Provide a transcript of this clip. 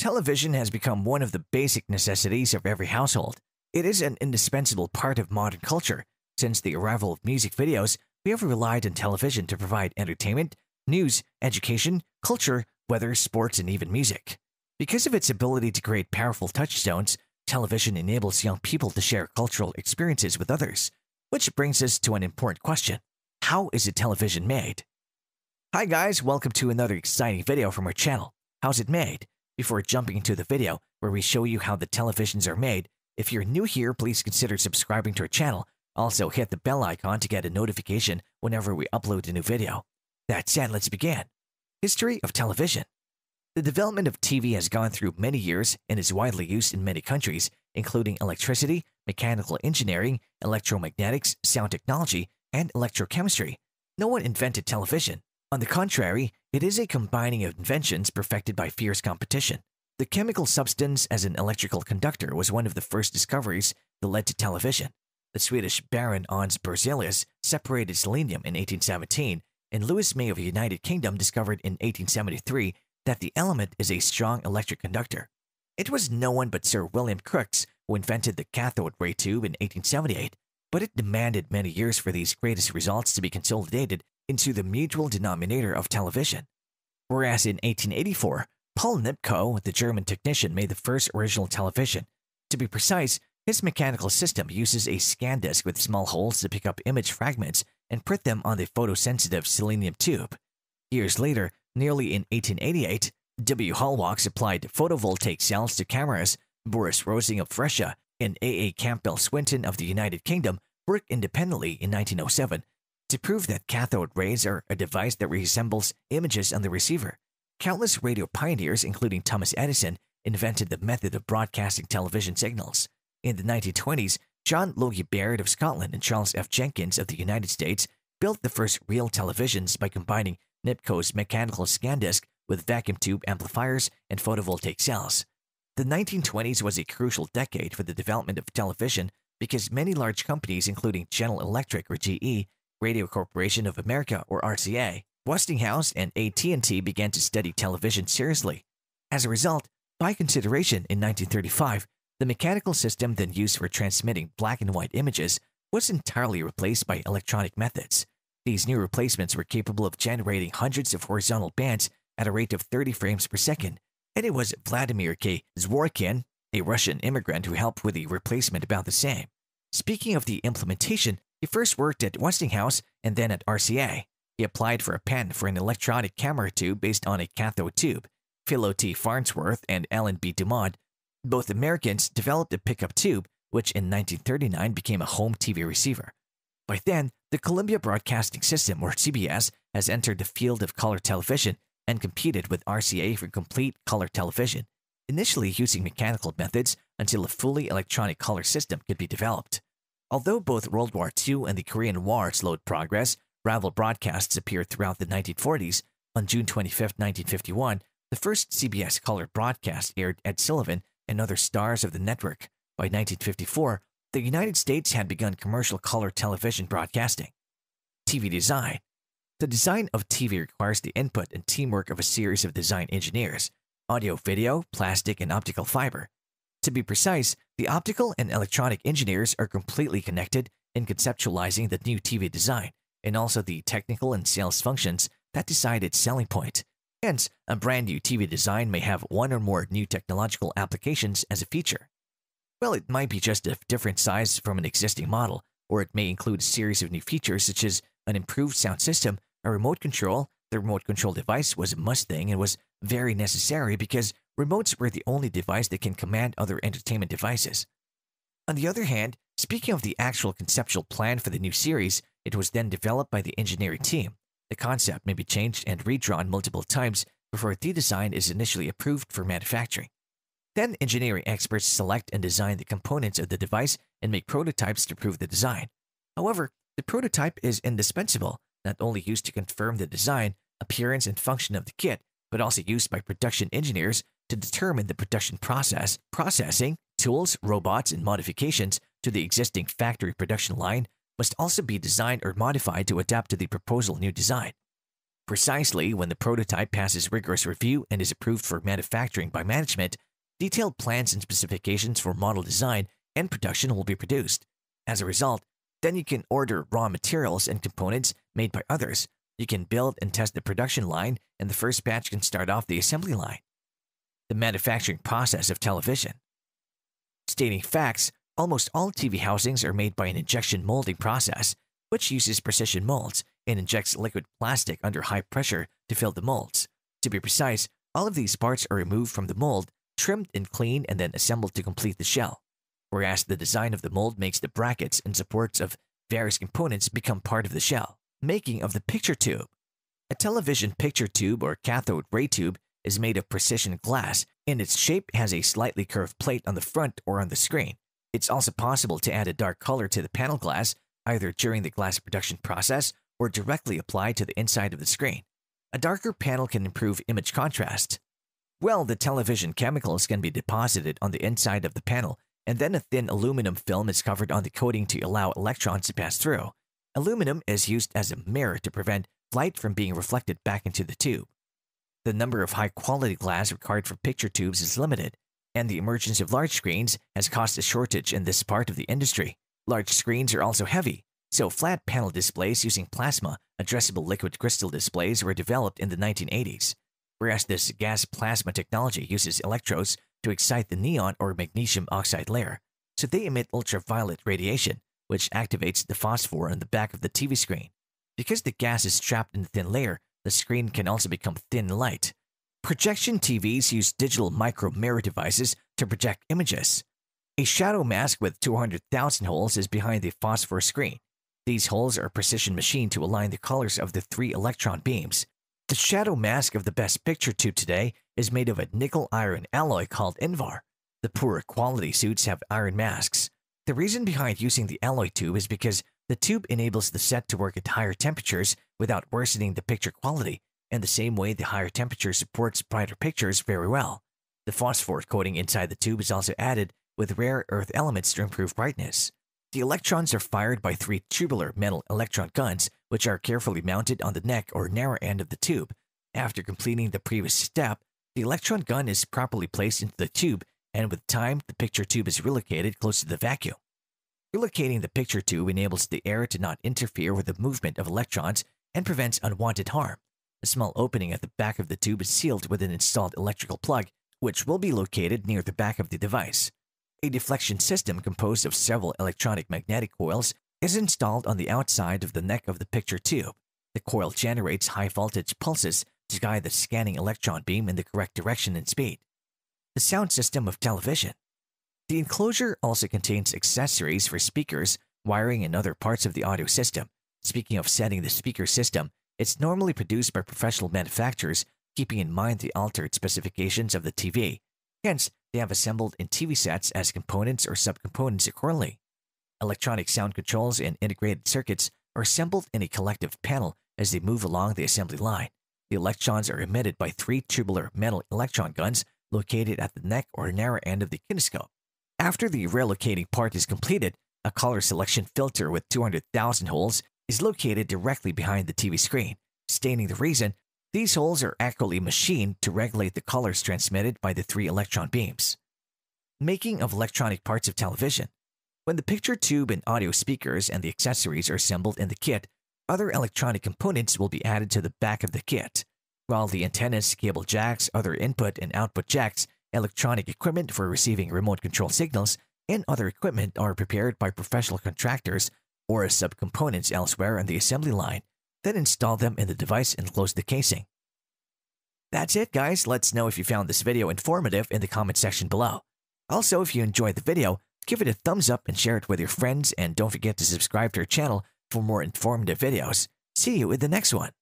Television has become one of the basic necessities of every household. It is an indispensable part of modern culture. Since the arrival of music videos, we have relied on television to provide entertainment, news, education, culture, weather, sports, and even music. Because of its ability to create powerful touchstones, television enables young people to share cultural experiences with others. Which brings us to an important question How is a television made? Hi, guys, welcome to another exciting video from our channel. How's it made? Before jumping into the video, where we show you how the televisions are made, if you're new here, please consider subscribing to our channel. Also, hit the bell icon to get a notification whenever we upload a new video. That said, let's begin. History of Television The development of TV has gone through many years and is widely used in many countries, including electricity, mechanical engineering, electromagnetics, sound technology, and electrochemistry. No one invented television. On the contrary, it is a combining of inventions perfected by fierce competition. The chemical substance as an electrical conductor was one of the first discoveries that led to television. The Swedish Baron Hans Berzelius separated selenium in 1817, and Lewis May of the United Kingdom discovered in 1873 that the element is a strong electric conductor. It was no one but Sir William Crookes who invented the cathode ray tube in 1878, but it demanded many years for these greatest results to be consolidated into the mutual denominator of television. Whereas in 1884, Paul Nipkow, the German technician, made the first original television. To be precise, his mechanical system uses a scan disc with small holes to pick up image fragments and print them on the photosensitive selenium tube. Years later, nearly in 1888, W. Hallwalk supplied photovoltaic cells to cameras. Boris Rosing of Russia and A. A. Campbell Swinton of the United Kingdom worked independently in 1907 to prove that cathode rays are a device that resembles images on the receiver, countless radio pioneers, including Thomas Edison, invented the method of broadcasting television signals. In the 1920s, John Logie Baird of Scotland and Charles F. Jenkins of the United States built the first real televisions by combining NIPCO's mechanical scan disk with vacuum tube amplifiers and photovoltaic cells. The 1920s was a crucial decade for the development of television because many large companies, including General Electric or GE, Radio Corporation of America, or RCA, Westinghouse and AT&T began to study television seriously. As a result, by consideration in 1935, the mechanical system then used for transmitting black and white images was entirely replaced by electronic methods. These new replacements were capable of generating hundreds of horizontal bands at a rate of 30 frames per second, and it was Vladimir K. Zworkin, a Russian immigrant who helped with the replacement about the same. Speaking of the implementation, he first worked at Westinghouse and then at RCA. He applied for a patent for an electronic camera tube based on a cathode tube. Philo T. Farnsworth and Alan B. Dumont, both Americans, developed a pickup tube, which in 1939 became a home TV receiver. By then, the Columbia Broadcasting System, or CBS, has entered the field of color television and competed with RCA for complete color television, initially using mechanical methods until a fully electronic color system could be developed. Although both World War II and the Korean War slowed progress, rival broadcasts appeared throughout the 1940s. On June 25, 1951, the first CBS color broadcast aired Ed Sullivan and other stars of the network. By 1954, the United States had begun commercial color television broadcasting. TV design. The design of TV requires the input and teamwork of a series of design engineers, audio, video, plastic, and optical fiber. To be precise, the optical and electronic engineers are completely connected in conceptualizing the new TV design and also the technical and sales functions that decide its selling point. Hence, a brand new TV design may have one or more new technological applications as a feature. Well, it might be just a different size from an existing model, or it may include a series of new features such as an improved sound system, a remote control. The remote control device was a must thing and was very necessary because remotes were the only device that can command other entertainment devices. On the other hand, speaking of the actual conceptual plan for the new series, it was then developed by the engineering team. The concept may be changed and redrawn multiple times before the design is initially approved for manufacturing. Then engineering experts select and design the components of the device and make prototypes to prove the design. However, the prototype is indispensable, not only used to confirm the design, appearance, and function of the kit, but also used by production engineers to determine the production process, processing, tools, robots, and modifications to the existing factory production line must also be designed or modified to adapt to the proposal new design. Precisely when the prototype passes rigorous review and is approved for manufacturing by management, detailed plans and specifications for model design and production will be produced. As a result, then you can order raw materials and components made by others. You can build and test the production line, and the first batch can start off the assembly line the manufacturing process of television. Stating facts, almost all TV housings are made by an injection molding process, which uses precision molds and injects liquid plastic under high pressure to fill the molds. To be precise, all of these parts are removed from the mold, trimmed and cleaned, and then assembled to complete the shell. Whereas the design of the mold makes the brackets and supports of various components become part of the shell. Making of the picture tube. A television picture tube or cathode ray tube is made of precision glass, and its shape has a slightly curved plate on the front or on the screen. It's also possible to add a dark color to the panel glass, either during the glass production process or directly applied to the inside of the screen. A darker panel can improve image contrast. Well, the television chemicals can be deposited on the inside of the panel, and then a thin aluminum film is covered on the coating to allow electrons to pass through. Aluminum is used as a mirror to prevent light from being reflected back into the tube the number of high-quality glass required for picture tubes is limited, and the emergence of large screens has caused a shortage in this part of the industry. Large screens are also heavy, so flat panel displays using plasma addressable liquid crystal displays were developed in the 1980s, whereas this gas plasma technology uses electrodes to excite the neon or magnesium oxide layer, so they emit ultraviolet radiation, which activates the phosphor on the back of the TV screen. Because the gas is trapped in a thin layer, the screen can also become thin light. Projection TVs use digital micro mirror devices to project images. A shadow mask with 200,000 holes is behind the phosphor screen. These holes are precision machined to align the colors of the three electron beams. The shadow mask of the best picture tube today is made of a nickel iron alloy called Invar. The poorer quality suits have iron masks. The reason behind using the alloy tube is because the tube enables the set to work at higher temperatures without worsening the picture quality, and the same way the higher temperature supports brighter pictures very well. The phosphor coating inside the tube is also added with rare earth elements to improve brightness. The electrons are fired by three tubular metal electron guns, which are carefully mounted on the neck or narrow end of the tube. After completing the previous step, the electron gun is properly placed into the tube, and with time, the picture tube is relocated close to the vacuum. Relocating the picture tube enables the air to not interfere with the movement of electrons and prevents unwanted harm. A small opening at the back of the tube is sealed with an installed electrical plug, which will be located near the back of the device. A deflection system composed of several electronic magnetic coils is installed on the outside of the neck of the picture tube. The coil generates high voltage pulses to guide the scanning electron beam in the correct direction and speed. The sound system of television. The enclosure also contains accessories for speakers, wiring, and other parts of the audio system, Speaking of setting the speaker system, it's normally produced by professional manufacturers, keeping in mind the altered specifications of the TV. Hence, they have assembled in TV sets as components or subcomponents accordingly. Electronic sound controls and integrated circuits are assembled in a collective panel as they move along the assembly line. The electrons are emitted by three tubular metal electron guns located at the neck or narrow end of the kinescope. After the relocating part is completed, a color selection filter with 200,000 holes is located directly behind the TV screen, stating the reason these holes are accurately machined to regulate the colors transmitted by the three electron beams. Making of electronic parts of television. When the picture tube and audio speakers and the accessories are assembled in the kit, other electronic components will be added to the back of the kit, while the antennas, cable jacks, other input and output jacks, electronic equipment for receiving remote control signals, and other equipment are prepared by professional contractors or as subcomponents elsewhere on the assembly line, then install them in the device and close the casing. That's it guys, let's know if you found this video informative in the comment section below. Also, if you enjoyed the video, give it a thumbs up and share it with your friends and don't forget to subscribe to our channel for more informative videos. See you in the next one!